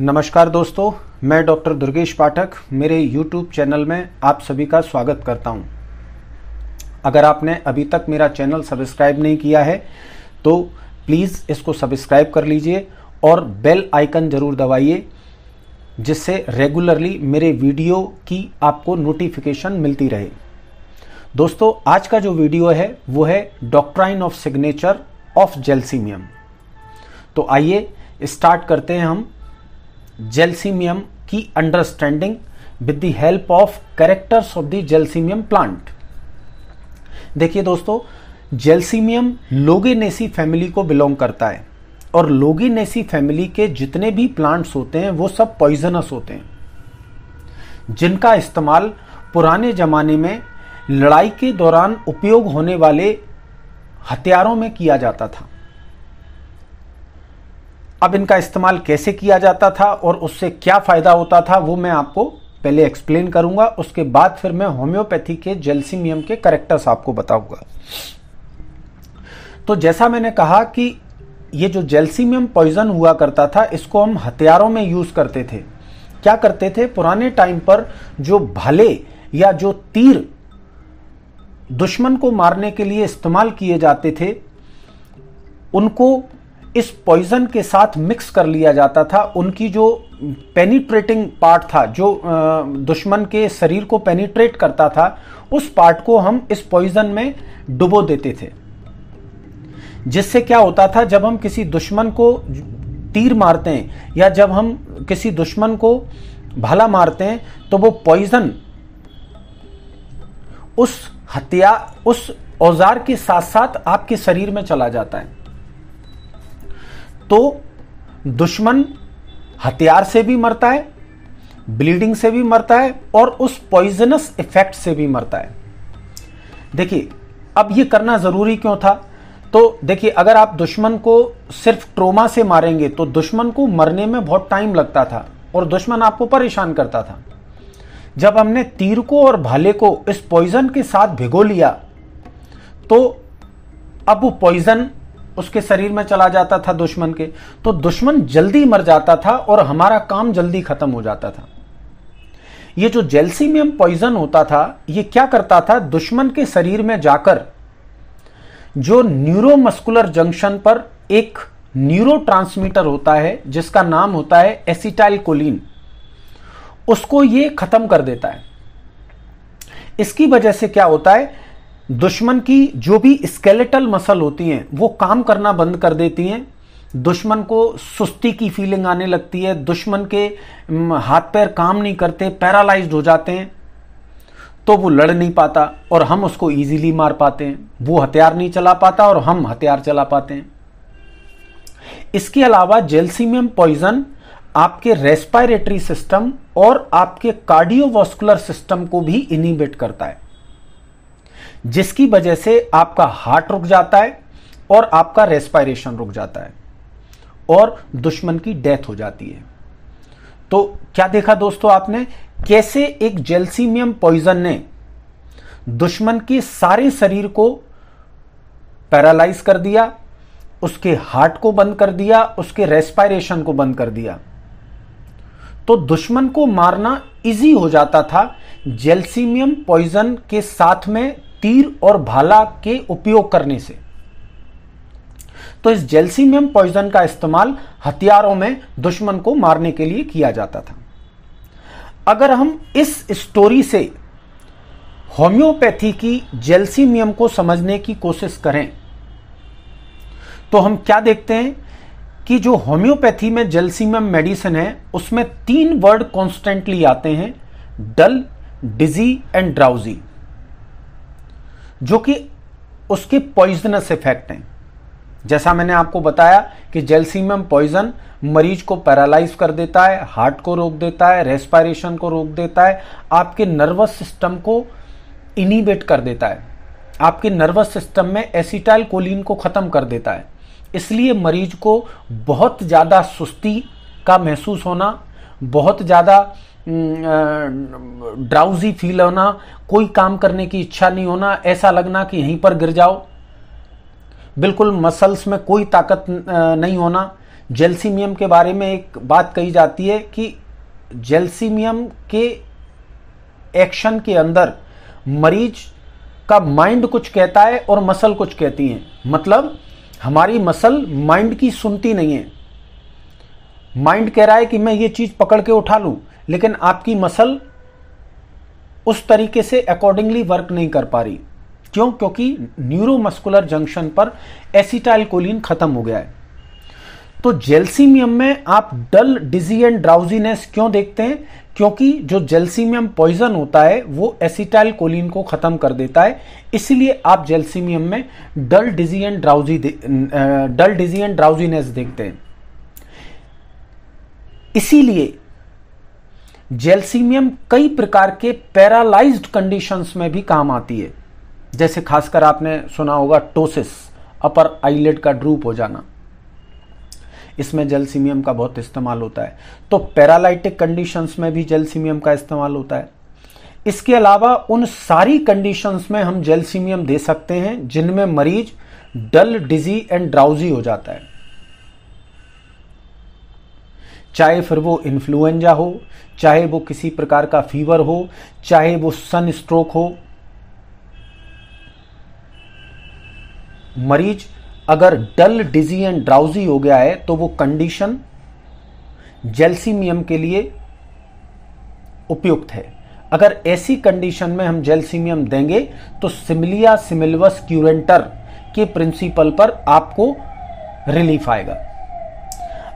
नमस्कार दोस्तों मैं डॉक्टर दुर्गेश पाठक मेरे यूट्यूब चैनल में आप सभी का स्वागत करता हूं। अगर आपने अभी तक मेरा चैनल सब्सक्राइब नहीं किया है तो प्लीज़ इसको सब्सक्राइब कर लीजिए और बेल आइकन ज़रूर दबाइए जिससे रेगुलरली मेरे वीडियो की आपको नोटिफिकेशन मिलती रहे दोस्तों आज का जो वीडियो है वो है doctrine of signature of gelsemium तो आइए स्टार्ट करते हैं हम जेलसीमियम की understanding with the help of characters of the gelsemium plant देखिए दोस्तों जेलसीमियम लोगेनेसी फैमिली को बिलोंग करता है और लोगेनेसी फैमिली के जितने भी प्लांट्स होते हैं वो सब पॉइजनस होते हैं जिनका इस्तेमाल पुराने ज़माने में लड़ाई के दौरान उपयोग होने वाले हथियारों में किया जाता था अब इनका इस्तेमाल कैसे किया जाता था और उससे क्या फ़ायदा होता था वो मैं आपको पहले एक्सप्लेन करूंगा उसके बाद फिर मैं होम्योपैथी के जेलसीमियम के करेक्टर्स आपको बताऊंगा तो जैसा मैंने कहा कि ये जो जेलसीमियम पॉइजन हुआ करता था इसको हम हथियारों में यूज करते थे क्या करते थे पुराने टाइम पर जो भले या जो तीर दुश्मन को मारने के लिए इस्तेमाल किए जाते थे उनको इस पॉइजन के साथ मिक्स कर लिया जाता था उनकी जो पेनिट्रेटिंग पार्ट था जो दुश्मन के शरीर को पेनिट्रेट करता था उस पार्ट को हम इस पॉइजन में डुबो देते थे जिससे क्या होता था जब हम किसी दुश्मन को तीर मारते हैं या जब हम किसी दुश्मन को भला मारते हैं तो वो पॉइजन उस हत्या उस औजार के साथ साथ आपके शरीर में चला जाता है तो दुश्मन हथियार से भी मरता है ब्लीडिंग से भी मरता है और उस पॉइजनस इफेक्ट से भी मरता है देखिए अब ये करना ज़रूरी क्यों था तो देखिए अगर आप दुश्मन को सिर्फ ट्रोमा से मारेंगे तो दुश्मन को मरने में बहुत टाइम लगता था और दुश्मन आपको परेशान करता था जब हमने तीर को और भाले को इस पॉइजन के साथ भिगो लिया तो अब वो पॉइजन उसके शरीर में चला जाता था दुश्मन के तो दुश्मन जल्दी मर जाता था और हमारा काम जल्दी खत्म हो जाता था ये जो जेलसीमियम पॉइजन होता था ये क्या करता था दुश्मन के शरीर में जाकर जो न्यूरोमस्कुलर जंक्शन पर एक न्यूरो होता है जिसका नाम होता है एसिटाइल कोलिन उसको ये खत्म कर देता है इसकी वजह से क्या होता है दुश्मन की जो भी स्केलेटल मसल होती हैं वो काम करना बंद कर देती हैं दुश्मन को सुस्ती की फीलिंग आने लगती है दुश्मन के हाथ पैर काम नहीं करते पैरालाइज्ड हो जाते हैं तो वो लड़ नहीं पाता और हम उसको इजीली मार पाते हैं वो हथियार नहीं चला पाता और हम हथियार चला पाते हैं इसके अलावा जेलसीमियम पॉइजन आपके रेस्पायरेटरी सिस्टम और आपके कार्डियोवास्कुलर सिस्टम को भी इनिबेट करता है जिसकी वजह से आपका हार्ट रुक जाता है और आपका रेस्पायरेशन रुक जाता है और दुश्मन की डेथ हो जाती है तो क्या देखा दोस्तों आपने कैसे एक जेल्सीमियम पॉइजन ने दुश्मन के सारे शरीर को पैरालाइज कर दिया उसके हार्ट को बंद कर दिया उसके रेस्पायरेशन को बंद कर दिया तो दुश्मन को मारना इजी हो जाता था जेल्सीमियम पॉइजन के साथ में तीर और भाला के उपयोग करने से तो इस जेलसीमियम पॉइजन का इस्तेमाल हथियारों में दुश्मन को मारने के लिए किया जाता था अगर हम इस स्टोरी से होम्योपैथी की जेलसीमियम को समझने की कोशिश करें तो हम क्या देखते हैं कि जो होम्योपैथी में जेलसीमियम मेडिसिन है उसमें तीन वर्ड कॉन्स्टेंटली आते हैं डल डिजी एंड ड्राउजी जो कि उसके पॉइजनस इफेक्ट हैं जैसा मैंने आपको बताया कि जेलसीमियम पॉइजन मरीज को पैरालाइज कर देता है हार्ट को रोक देता है रेस्पायरेशन को रोक देता है आपके नर्वस सिस्टम को इनिबेट कर देता है आपके नर्वस सिस्टम में एसिटाइल कोलिन को ख़त्म कर देता है इसलिए मरीज को बहुत ज़्यादा सुस्ती का महसूस होना बहुत ज़्यादा ड्राउजी फील होना कोई काम करने की इच्छा नहीं होना ऐसा लगना कि यहीं पर गिर जाओ बिल्कुल मसल्स में कोई ताकत नहीं होना जेल्सीमियम के बारे में एक बात कही जाती है कि जेल्सीमियम के एक्शन के अंदर मरीज का माइंड कुछ कहता है और मसल कुछ कहती हैं मतलब हमारी मसल माइंड की सुनती नहीं है माइंड कह रहा है कि मैं ये चीज़ पकड़ के उठा लूं लेकिन आपकी मसल उस तरीके से अकॉर्डिंगली वर्क नहीं कर पा रही क्यों क्योंकि न्यूरोमस्कुलर जंक्शन पर एसिटाइल कोलिन खत्म हो गया है तो जेल्सीमियम में आप डल डिजी एंड ड्राउजीनेस क्यों देखते हैं क्योंकि जो जेल्सीमियम पॉइजन होता है वो एसिटाइल कोलिन को खत्म कर देता है इसलिए आप जेल्सीमियम में dull dizzy and drowsy dull dizzy and drowsiness देखते हैं इसीलिए जेल्सीमियम कई प्रकार के पैरालाइज्ड कंडीशंस में भी काम आती है जैसे खासकर आपने सुना होगा टोसिस अपर आईलेट का ड्रूप हो जाना इसमें जेल्सीमियम का बहुत इस्तेमाल होता है तो पैरालाइटिक कंडीशंस में भी जेल्सीमियम का इस्तेमाल होता है इसके अलावा उन सारी कंडीशंस में हम जेल्सीमियम दे सकते हैं जिनमें मरीज डल डिजी एंड ड्राउजी हो जाता है चाहे फिर वो इन्फ्लुएंजा हो चाहे वो किसी प्रकार का फीवर हो चाहे वो सन स्ट्रोक हो मरीज अगर डल डिजी एंड ड्राउजी हो गया है तो वो कंडीशन जेलसीमियम के लिए उपयुक्त है अगर ऐसी कंडीशन में हम जेलसीमियम देंगे तो सिमिलिया सिमिलवस क्यूरेंटर के प्रिंसिपल पर आपको रिलीफ आएगा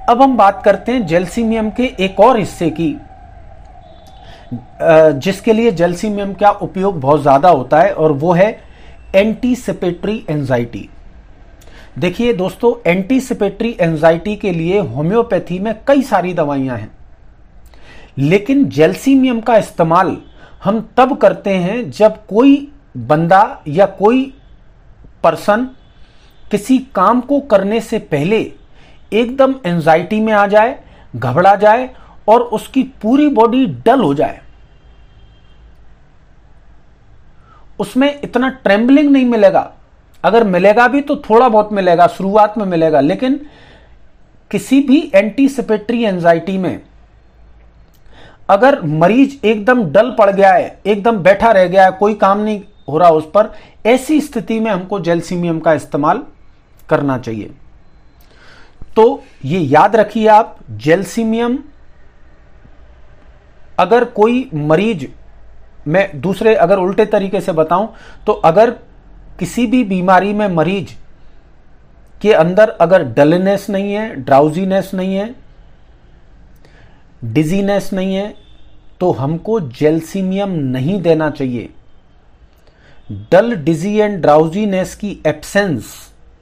अब हम बात करते हैं जेलसीमियम के एक और हिस्से की जिसके लिए जेलसीमियम का उपयोग बहुत ज़्यादा होता है और वो है एंटीसिपेटरी एंजाइटी देखिए दोस्तों एंटीसिपेटरी एंजाइटी के लिए होम्योपैथी में कई सारी दवाइयां हैं लेकिन जेलसीमियम का इस्तेमाल हम तब करते हैं जब कोई बंदा या कोई पर्सन किसी काम को करने से पहले एकदम एंजाइटी में आ जाए घबरा जाए और उसकी पूरी बॉडी डल हो जाए उसमें इतना ट्रेम्बलिंग नहीं मिलेगा अगर मिलेगा भी तो थोड़ा बहुत मिलेगा शुरुआत में मिलेगा लेकिन किसी भी एंटीसिपेटरी एंजाइटी में अगर मरीज एकदम डल पड़ गया है एकदम बैठा रह गया है कोई काम नहीं हो रहा उस पर ऐसी स्थिति में हमको जेलसीमियम का इस्तेमाल करना चाहिए तो ये याद रखिए आप जेलसीमियम अगर कोई मरीज मैं दूसरे अगर उल्टे तरीके से बताऊं तो अगर किसी भी बीमारी में मरीज के अंदर अगर डलनेस नहीं है ड्राउजीनेस नहीं है डिजीनेस नहीं है तो हमको जेलसीमियम नहीं देना चाहिए डल डिजी एंड ड्राउजीनेस की एब्सेंस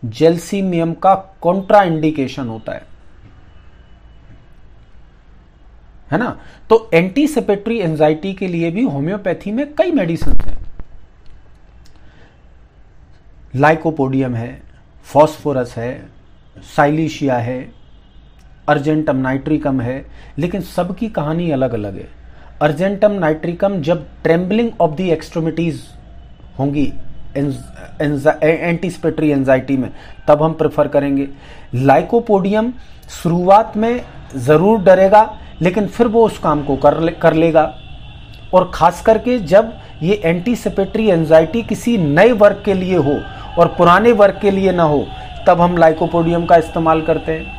जेलसीमियम का कॉन्ट्रा इंडिकेशन होता है है ना तो एंटीसेपेटरी एंजाइटी के लिए भी होम्योपैथी में कई मेडिसिन हैं लाइकोपोडियम है फॉस्फोरस है साइलिशिया है अर्जेंटम नाइट्रिकम है लेकिन सबकी कहानी अलग अलग है अर्जेंटम नाइट्रिकम जब ट्रेम्बलिंग ऑफ दी एक्सट्रीमिटीज होंगी एंटीसपेटरी एंजाइटी में तब हम प्रेफर करेंगे लाइकोपोडियम शुरुआत में ज़रूर डरेगा लेकिन फिर वो उस काम को कर ले, कर लेगा और ख़ास करके जब ये एंटीसपेटरी एंजाइटी किसी नए वर्ग के लिए हो और पुराने वर्ग के लिए ना हो तब हम लाइकोपोडियम का इस्तेमाल करते हैं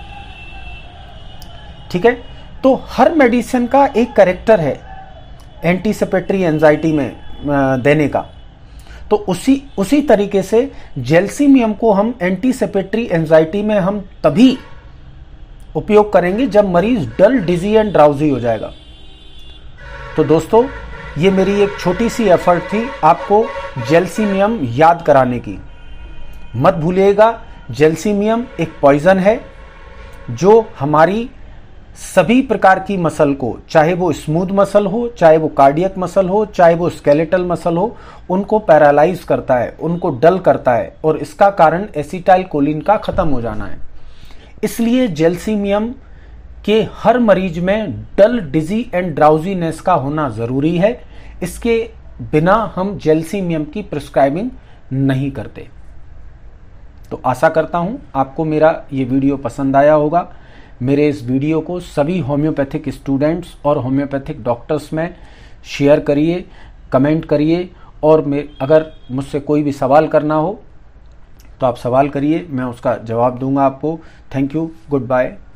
ठीक है तो हर मेडिसिन का एक करेक्टर है एंटीसपेटरी एंजाइटी में देने का तो उसी उसी तरीके से जेल्सीमियम को हम एंटीसेपेटरी एंजाइटी में हम तभी उपयोग करेंगे जब मरीज डल डिजी एंड ड्राउजी हो जाएगा तो दोस्तों ये मेरी एक छोटी सी एफर्ट थी आपको जेल्सीमियम याद कराने की मत भूलिएगा जेल्सीमियम एक पॉइज़न है जो हमारी सभी प्रकार की मसल को चाहे वो स्मूथ मसल हो चाहे वो कार्डियक मसल हो चाहे वो स्केलेटल मसल हो उनको पैरालाइज करता है उनको डल करता है और इसका कारण एसिटाइल कोलिन का खत्म हो जाना है इसलिए जेलसीमियम के हर मरीज में डल डिजी एंड ड्राउजीनेस का होना जरूरी है इसके बिना हम जेलसीमियम की प्रिस्क्राइबिंग नहीं करते तो आशा करता हूं आपको मेरा ये वीडियो पसंद आया होगा मेरे इस वीडियो को सभी होम्योपैथिक स्टूडेंट्स और होम्योपैथिक डॉक्टर्स में शेयर करिए कमेंट करिए और मे अगर मुझसे कोई भी सवाल करना हो तो आप सवाल करिए मैं उसका जवाब दूंगा आपको थैंक यू गुड बाय